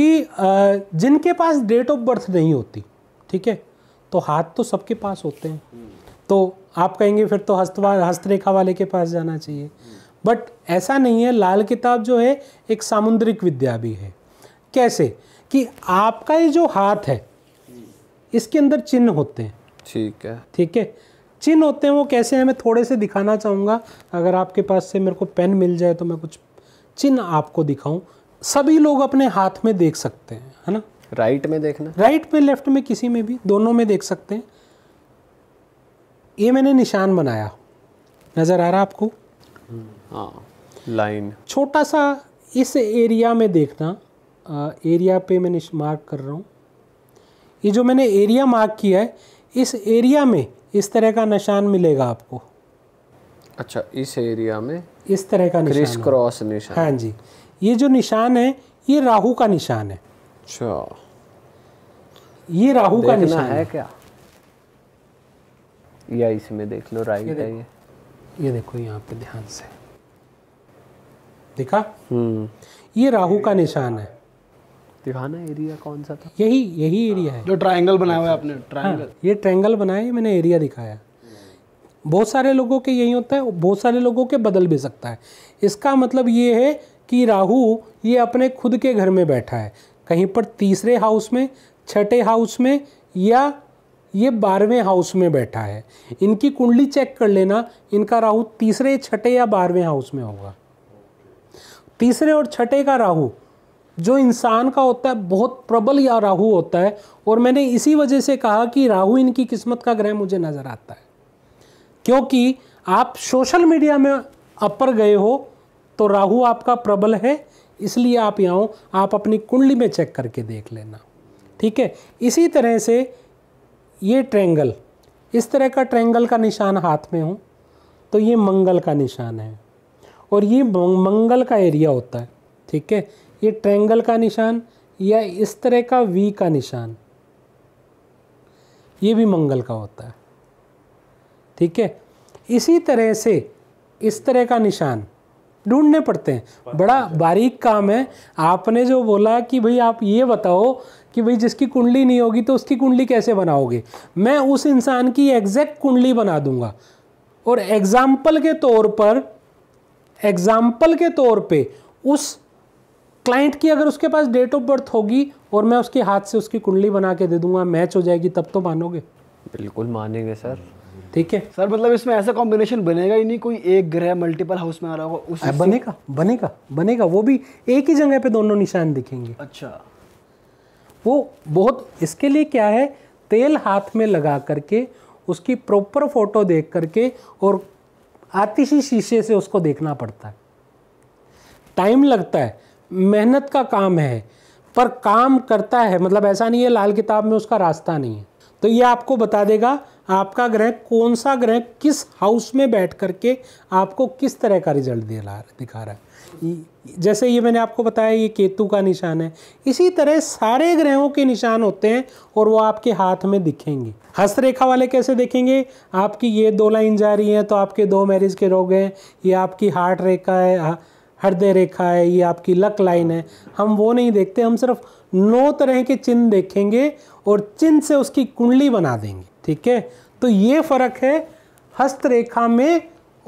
कि जिनके पास date of birth नहीं होती ठीक है तो हाथ तो सबके पास होते हैं तो आप कहेंगे फिर तो हस्तवा हस्तरेखा वाले के पास जाना चाहिए बट ऐसा नहीं है लाल किताब जो है एक सामुद्रिक विद्या भी है कैसे कि आपका ये जो हाथ है इसके अंदर चिन्ह होते हैं ठीक है ठीक है चिन्ह होते हैं वो कैसे हैं मैं थोड़े से दिखाना चाहूँगा अगर आपके पास से मेरे को पेन मिल जाए तो मैं कुछ चिन्ह आपको दिखाऊं सभी लोग अपने हाथ में देख सकते हैं है ना राइट में देखना राइट में लेफ्ट में किसी में भी दोनों में देख सकते हैं ये मैंने निशान बनाया नज़र आ रहा आपको लाइन हाँ, छोटा सा इस एरिया में देखना आ, एरिया पे मैं मार्क कर रहा हूँ ये जो मैंने एरिया मार्क किया है इस एरिया में इस तरह का निशान मिलेगा आपको अच्छा इस एरिया में इस तरह का निशान क्रॉस निशान हाँ जी ये जो निशान है ये राहु का निशान है अच्छा ये राहु का निशान है क्या या इसमें देख लो राइट ये है ये ये देखो यहाँ पे ध्यान से देखा हम्म। ये राहु का निशान है दिखाना एरिया कौन सा था यही यही एरिया है जो ट्रायंगल बनाया हुआ है अच्छा। आपने ट्रायंगल हाँ, ये ट्रायंगल बनाया है मैंने एरिया दिखाया बहुत सारे लोगों के यही होता है बहुत सारे लोगों के बदल भी सकता है इसका मतलब ये है कि राहु ये अपने खुद के घर में बैठा है कहीं पर तीसरे हाउस में छठे हाउस में या ये बारहवें हाउस में बैठा है इनकी कुंडली चेक कर लेना इनका राहु तीसरे छठे या बारहवें हाउस में होगा तीसरे और छठे का राहु जो इंसान का होता है बहुत प्रबल या राहु होता है और मैंने इसी वजह से कहा कि राहु इनकी किस्मत का ग्रह मुझे नज़र आता है क्योंकि आप सोशल मीडिया में अपर गए हो तो राहु आपका प्रबल है इसलिए आप यहाँ आप अपनी कुंडली में चेक करके देख लेना ठीक है इसी तरह से ये ट्रेंगल इस तरह का ट्रेंगल का निशान हाथ में हो तो ये मंगल का निशान है और ये मंगल का एरिया होता है ठीक है ये ट्रेंगल का निशान या इस तरह का वी का निशान ये भी मंगल का होता है ठीक है इसी तरह से इस तरह का निशान ढूंढने पड़ते हैं बड़ा बारीक काम है आपने जो बोला कि भाई आप ये बताओ कि भाई जिसकी कुंडली नहीं होगी तो उसकी कुंडली कैसे बनाओगे मैं उस इंसान की एग्जैक्ट कुंडली बना दूंगा और एग्जाम्पल के तौर पर एग्जाम्पल के तौर पे उस क्लाइंट की अगर उसके पास डेट ऑफ बर्थ होगी और मैं उसके हाथ से उसकी कुंडली बना के दे दूंगा मैच हो जाएगी तब तो मानोगे बिल्कुल मानेंगे सर ठीक है सर मतलब इसमें ऐसा कॉम्बिनेशन बनेगा ही नहीं कोई एक ग्रह मल्टीपल हाउस में आ रहा होगा उस बनेगा बनेगा बनेगा वो भी एक ही जगह पे दोनों निशान दिखेंगे अच्छा वो बहुत इसके लिए क्या है तेल हाथ में लगा करके उसकी प्रॉपर फोटो देख करके और आतिशी शीशे से उसको देखना पड़ता है टाइम लगता है मेहनत का काम है पर काम करता है मतलब ऐसा नहीं है लाल किताब में उसका रास्ता नहीं है तो ये आपको बता देगा आपका ग्रह कौन सा ग्रह किस हाउस में बैठ करके आपको किस तरह का रिजल्ट दे रहा दिखा रहा है जैसे ये मैंने आपको बताया ये केतु का निशान है इसी तरह सारे ग्रहों के निशान होते हैं और वो आपके हाथ में दिखेंगे हस्तरेखा वाले कैसे देखेंगे आपकी ये दो लाइन जा रही हैं तो आपके दो मैरिज के रोग हैं ये आपकी हार्ट रेखा है हृदय रेखा है ये आपकी लक लाइन है हम वो नहीं देखते हम सिर्फ नौ तरह के चिन्ह देखेंगे और चिन्ह से उसकी कुंडली बना देंगे ठीक है तो ये फ़र्क है हस्तरेखा में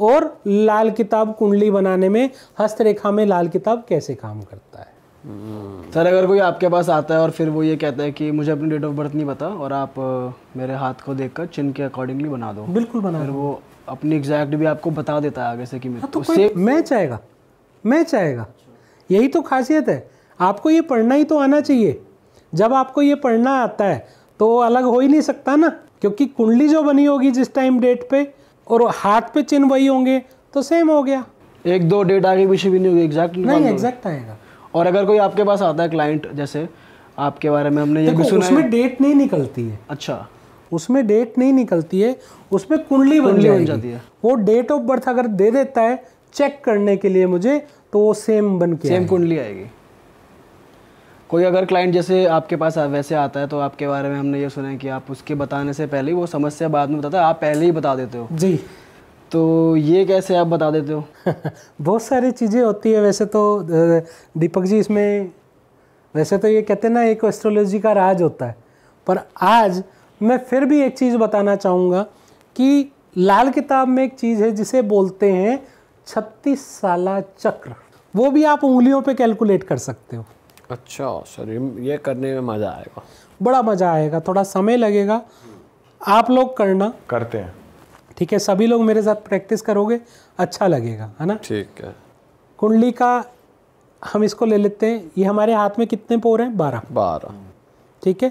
और लाल किताब कुंडली बनाने में हस्तरेखा में लाल किताब कैसे काम करता है हम्म। सर अगर कोई आपके पास आता है और फिर वो ये कहता है कि मुझे अपनी डेट ऑफ बर्थ नहीं पता और आप मेरे हाथ को देखकर चिन्ह के अकॉर्डिंगली बना दो बिल्कुल बना फिर वो अपनी एग्जैक्ट भी आपको बता देता है आगे से कि मैं हाँ, तो मैच आएगा मैच आएगा यही तो खासियत है आपको ये पढ़ना ही तो आना चाहिए जब आपको ये पढ़ना आता है तो अलग हो ही नहीं सकता ना क्योंकि कुंडली जो बनी होगी जिस टाइम डेट पे और हाथ पे चिन्ह वही होंगे तो सेम हो गया एक दो डेट आगे पीछे भी नहीं होगी एग्जैक्ट नहीं एग्जैक्ट आएगा और अगर कोई आपके पास आता है क्लाइंट जैसे आपके बारे में हमने ये भी सुना उसमें डेट नहीं निकलती है अच्छा उसमें डेट नहीं निकलती है उसमें कुंडली बन जाती है वो डेट ऑफ बर्थ अगर दे देता है चेक करने के लिए मुझे तो वो सेम बन के सेम कुंडली आएगी कोई अगर क्लाइंट जैसे आपके पास वैसे आता है तो आपके बारे में हमने ये सुना है कि आप उसके बताने से पहले ही वो समस्या बाद में बताता है आप पहले ही बता देते हो जी तो ये कैसे आप बता देते हो बहुत सारी चीज़ें होती है वैसे तो दीपक जी इसमें वैसे तो ये कहते हैं ना एक एस्ट्रोलॉजी का राज होता है पर आज मैं फिर भी एक चीज़ बताना चाहूँगा कि लाल किताब में एक चीज़ है जिसे बोलते हैं छत्तीस साल चक्र वो भी आप उंगलियों पे कैलकुलेट कर सकते हो अच्छा सर ये करने में मज़ा आएगा बड़ा मज़ा आएगा थोड़ा समय लगेगा आप लोग करना करते हैं ठीक है सभी लोग मेरे साथ प्रैक्टिस करोगे अच्छा लगेगा है ना ठीक है कुंडली का हम इसको ले लेते हैं ये हमारे हाथ में कितने पोर हैं बारह बारह ठीक है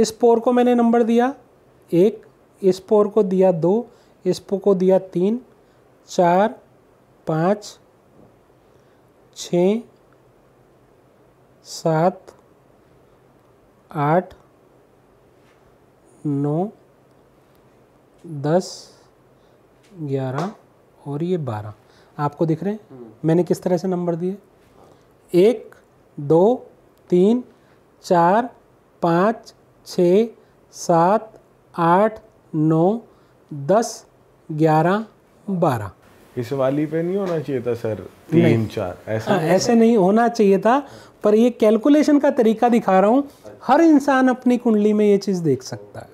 इस पोर को मैंने नंबर दिया एक इस पोर को दिया दो इस पोर को दिया तीन चार पाँच छ सात आठ नौ दस ग्यारह और ये बारह आपको दिख रहे हैं हम्म। मैंने किस तरह से नंबर दिए एक दो तीन चार पाँच छ सात आठ नौ दस ग्यारह बारह इस वाली पे नहीं होना चाहिए था सर तीन चार हाँ, ऐसा आ, ऐसे नहीं होना चाहिए था पर ये कैलकुलेशन का तरीका दिखा रहा हूँ हर इंसान अपनी कुंडली में ये चीज़ देख सकता है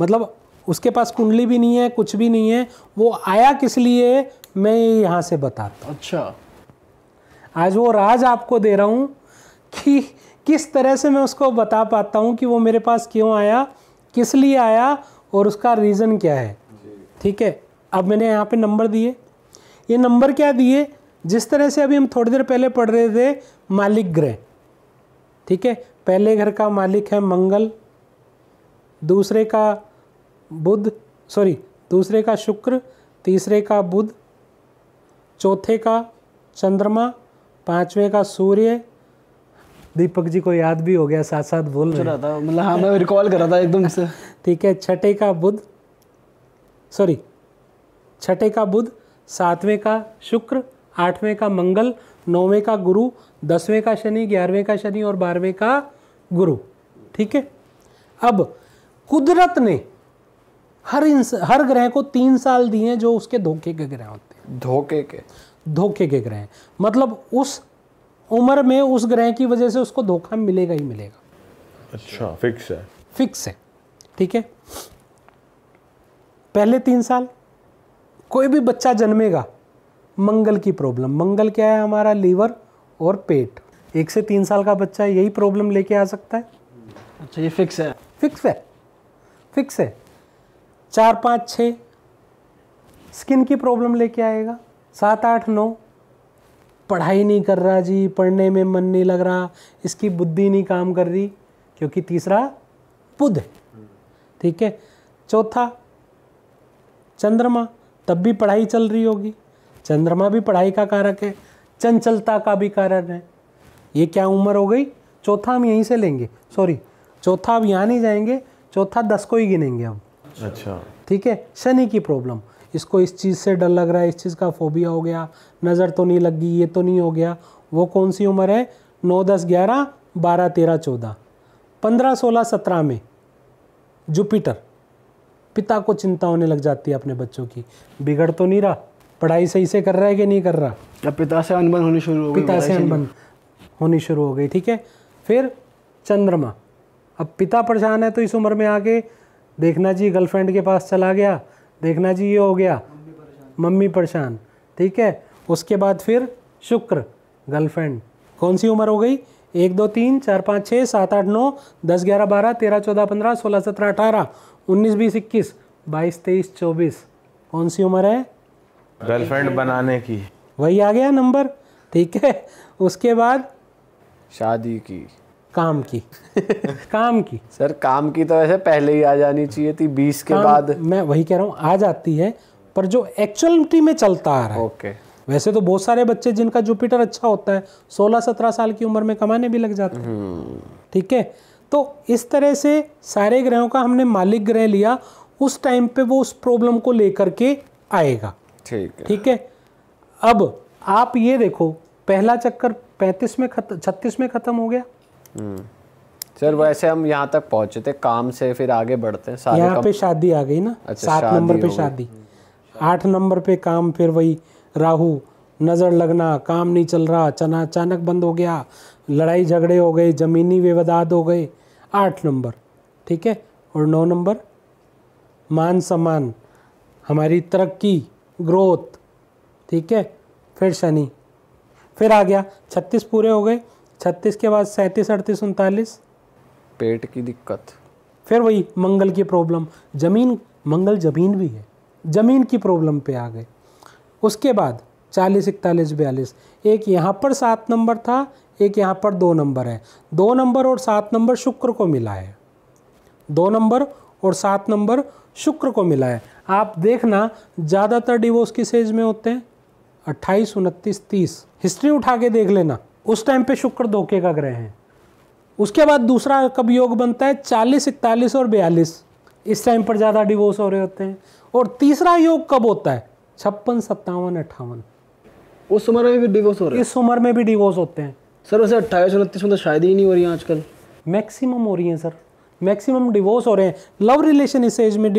मतलब उसके पास कुंडली भी नहीं है कुछ भी नहीं है वो आया किस लिए मैं ये यहाँ से बताता हूँ अच्छा आज वो राज आपको दे रहा हूँ कि किस तरह से मैं उसको बता पाता हूँ कि वो मेरे पास क्यों आया किस लिए आया और उसका रीज़न क्या है ठीक है अब मैंने यहाँ पे नंबर दिए ये नंबर क्या दिए जिस तरह से अभी हम थोड़ी देर पहले पढ़ रहे थे मालिक ग्रह ठीक है पहले घर का मालिक है मंगल दूसरे का बुध सॉरी दूसरे का शुक्र तीसरे का बुध चौथे का चंद्रमा पांचवें का सूर्य दीपक जी को याद भी हो गया साथ साथ बोल रहा था मतलब हाँ मैं रिकॉल कर रहा था एकदम से ठीक है छठे का बुध सॉरी छठे का बुध सातवें का शुक्र आठवें का मंगल नौवें का गुरु दसवें का शनि ग्यारहवें का शनि और बारहवें का गुरु ठीक है अब कुदरत ने हर इंस हर ग्रह को तीन साल दिए जो उसके धोखे के ग्रह होते हैं धोखे के धोखे के ग्रह मतलब उस उम्र में उस ग्रह की वजह से उसको धोखा मिलेगा ही मिलेगा अच्छा फिक्स है फिक्स है ठीक है पहले तीन साल कोई भी बच्चा जन्मेगा मंगल की प्रॉब्लम मंगल क्या है हमारा लीवर और पेट एक से तीन साल का बच्चा यही प्रॉब्लम लेके आ सकता है अच्छा ये फिक्स है फिक्स है फिक्स है चार पाँच छ स्किन की प्रॉब्लम लेके आएगा सात आठ नौ पढ़ाई नहीं कर रहा जी पढ़ने में मन नहीं लग रहा इसकी बुद्धि नहीं काम कर रही क्योंकि तीसरा बुध ठीक है चौथा चंद्रमा तब भी पढ़ाई चल रही होगी चंद्रमा भी पढ़ाई का कारक है चंचलता का भी कारण है ये क्या उम्र हो गई चौथा हम यहीं से लेंगे सॉरी चौथा अब यहाँ नहीं जाएंगे चौथा दस को ही गिनेंगे हम अच्छा ठीक है शनि की प्रॉब्लम इसको इस चीज़ से डर लग रहा है इस चीज़ का फोबिया हो गया नज़र तो नहीं लगी ये तो नहीं हो गया वो कौन सी उम्र है नौ दस ग्यारह बारह तेरह चौदह पंद्रह सोलह सत्रह में जुपिटर पिता को चिंता होने लग जाती है अपने बच्चों की बिगड़ तो नहीं रहा पढ़ाई सही से कर रहा है कि नहीं कर रहा या पिता से अनबन होनी शुरू हो गई पिता से अनबन होनी शुरू हो गई ठीक है फिर चंद्रमा अब पिता परेशान है तो इस उम्र में आके देखना जी गर्लफ्रेंड के पास चला गया देखना जी ये हो गया मम्मी परेशान ठीक है उसके बाद फिर शुक्र गर्लफ्रेंड कौन सी उम्र हो गई एक दो तीन चार पाँच छः सात आठ नौ दस ग्यारह बारह तेरह चौदह पंद्रह सोलह सत्रह अठारह उन्नीस बीस इक्कीस बाईस तेईस चौबीस कौन सी उम्र है गर्लफ्रेंड बनाने की वही आ गया नंबर ठीक है उसके बाद शादी की काम की काम की सर काम की तो वैसे पहले ही आ जानी चाहिए थी बीस के बाद मैं वही कह रहा हूँ आ जाती है पर जो एक्चुअलिटी में चलता आ रहा है ओके वैसे तो बहुत सारे बच्चे जिनका जुपिटर अच्छा होता है सोलह सत्रह साल की उम्र में कमाने भी लग जाते हैं हम्म। ठीक है तो इस तरह से सारे ग्रहों का हमने मालिक ग्रह लिया उस टाइम पे वो उस प्रॉब्लम को लेकर के आएगा ठीक है ठीक है अब आप ये देखो पहला चक्कर पैंतीस में खत्म छत्तीस में ख़त्म हो गया हम्म। सर वैसे हम यहाँ तक पहुंचे थे काम से फिर आगे बढ़ते हैं यहाँ पे शादी आ गई ना अच्छा, सात नंबर पे शादी आठ नंबर पे काम फिर वही राहु नज़र लगना काम नहीं चल रहा चना अचानक बंद हो गया लड़ाई झगड़े हो गए ज़मीनी विवादात हो गए आठ नंबर ठीक है और नौ नंबर मान सम्मान हमारी तरक्की ग्रोथ ठीक है फिर शनि फिर आ गया छत्तीस पूरे हो गए छत्तीस के बाद सैंतीस अड़तीस उनतालीस पेट की दिक्कत फिर वही मंगल की प्रॉब्लम जमीन मंगल जमीन भी है जमीन की प्रॉब्लम पे आ गए उसके बाद चालीस इकतालीस बयालीस एक यहाँ पर सात नंबर था एक यहाँ पर दो नंबर है दो नंबर और सात नंबर शुक्र को मिला है दो नंबर और सात नंबर शुक्र को मिला है आप देखना ज़्यादातर डिवोर्स किस एज में होते हैं अट्ठाईस उनतीस तीस हिस्ट्री उठा के देख लेना उस टाइम पे शुक्र धोखे का ग्रह है उसके बाद दूसरा कब योग बनता है चालीस इकतालीस और बयालीस इस टाइम पर ज़्यादा डिवोर्स हो रहे होते हैं और तीसरा योग कब होता है छप्पन सत्तावन अट्ठावन उस उम्र में भी डिवोर्स हो रहे हैं इस उम्र में भी डिवोर्स होते हैं सर वैसे अट्ठाईस उनतीस में तो शायद ही नहीं हो रही है आजकल मैक्सिमम हो रही हैं सर मैक्सिमम डिवोर्स हो रहे हैं लव रिलेशन इस एज में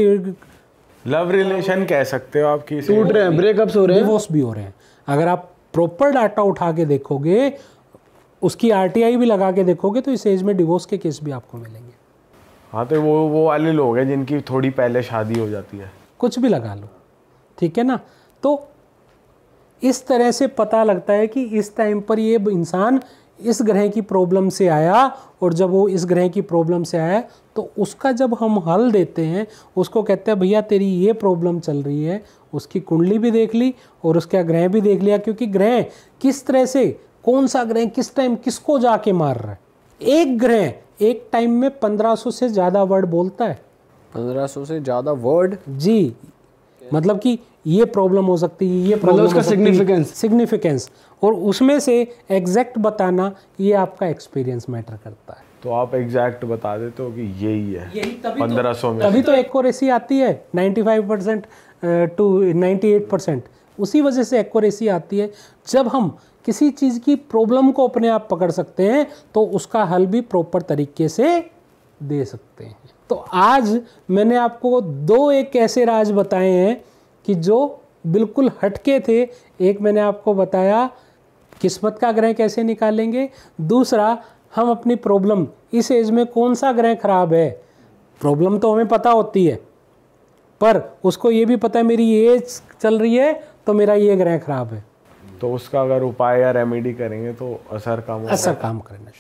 लव रिलेशन कह सकते हो आप कि टूट रहे हैं ब्रेकअप्स हो रहे हैं डिवोर्स भी हो रहे हैं अगर आप प्रॉपर डाटा उठा के देखोगे उसकी आर भी लगा के देखोगे तो इस एज में डिवोर्स के केस भी आपको मिलेंगे हाँ तो वो वो वाले लोग हैं जिनकी थोड़ी पहले शादी हो जाती है कुछ भी लगा लो ठीक है ना तो इस तरह से पता लगता है कि इस टाइम पर ये इंसान इस ग्रह की प्रॉब्लम से आया और जब वो इस ग्रह की प्रॉब्लम से आया तो उसका जब हम हल देते हैं उसको कहते हैं भैया तेरी ये प्रॉब्लम चल रही है उसकी कुंडली भी देख ली और उसका ग्रह भी देख लिया क्योंकि ग्रह किस तरह से कौन सा ग्रह किस टाइम किसको जाके मार रहा है एक ग्रह एक टाइम में पंद्रह से ज़्यादा वर्ड बोलता है पंद्रह से ज़्यादा वर्ड जी मतलब कि ये प्रॉब्लम हो सकती है ये प्रॉब्लम मतलब उसका सिग्निफिकेंस सिग्निफिकेंस और उसमें से एग्जैक्ट बताना ये आपका एक्सपीरियंस मैटर करता है तो आप एग्जैक्ट बता देते हो कि यही है तो- पंद्रह सौ में तभी तो एक आती है five percent to eight percent उसी वजह से एक्यूरेसी आती है जब हम किसी चीज़ की प्रॉब्लम को अपने आप पकड़ सकते हैं तो उसका हल भी प्रॉपर तरीके से दे सकते हैं तो आज मैंने आपको दो एक ऐसे राज बताए हैं कि जो बिल्कुल हटके थे एक मैंने आपको बताया किस्मत का ग्रह कैसे निकालेंगे दूसरा हम अपनी प्रॉब्लम इस एज में कौन सा ग्रह खराब है प्रॉब्लम तो हमें पता होती है पर उसको ये भी पता है मेरी एज चल रही है तो मेरा ये ग्रह खराब है तो उसका अगर उपाय या रेमेडी करेंगे तो असर काम असर काम करना